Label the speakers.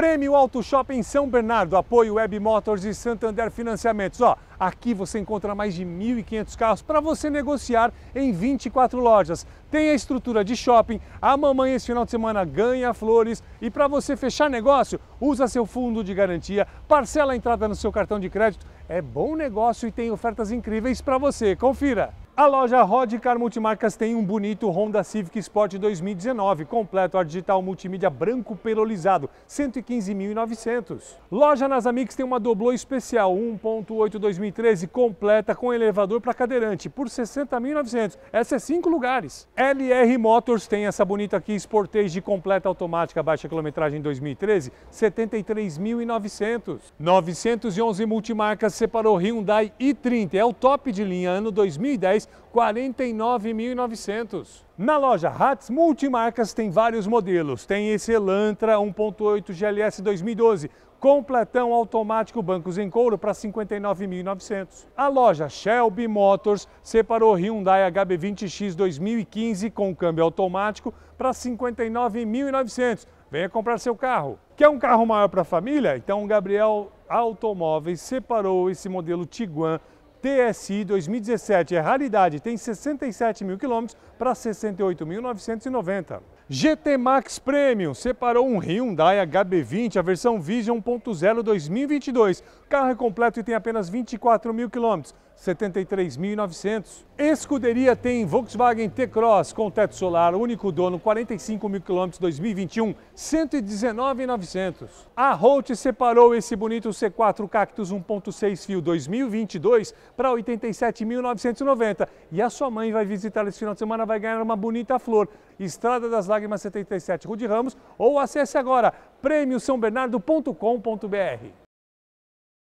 Speaker 1: Prêmio Auto Shopping São Bernardo, apoio Web Motors e Santander Financiamentos. Ó, aqui você encontra mais de 1.500 carros para você negociar em 24 lojas. Tem a estrutura de shopping, a mamãe esse final de semana ganha flores e para você fechar negócio, usa seu fundo de garantia, parcela a entrada no seu cartão de crédito. É bom negócio e tem ofertas incríveis para você. Confira! A loja Rodcar Multimarcas tem um bonito Honda Civic Sport 2019, completo ar digital multimídia branco perolizado, 115.900. Loja Nasamix tem uma doblô especial 1.8 2013, completa com elevador para cadeirante, por 60.900. Essa é cinco lugares. LR Motors tem essa bonita aqui, Sportage completa automática, baixa quilometragem 2013, 73.900. 911 Multimarcas separou Hyundai i30, é o top de linha, ano 2010, reais, 49.900. Na loja Hats Multimarcas tem vários modelos. Tem esse Elantra 1.8 GLS 2012 completão automático bancos em couro para 59.900. A loja Shelby Motors separou Hyundai HB20X 2015 com câmbio automático para 59.900. Venha comprar seu carro. Quer um carro maior para a família? Então o Gabriel Automóveis separou esse modelo Tiguan TSI 2017 é raridade, tem 67 mil quilômetros para 68.990. GT Max Premium separou um Hyundai HB20, a versão Vision 1.0 2022. O carro é completo e tem apenas 24 mil quilômetros. 73.900. Escuderia tem Volkswagen T-Cross com teto solar, único dono, 45 mil quilômetros, 2021, 119.900. A Holt separou esse bonito C4 Cactus 1.6 fio 2022 para 87.990. E a sua mãe vai visitar esse final de semana, vai ganhar uma bonita flor. Estrada das Lágrimas 77, Rude Ramos, ou acesse agora prêmiosãobernardo.com.br.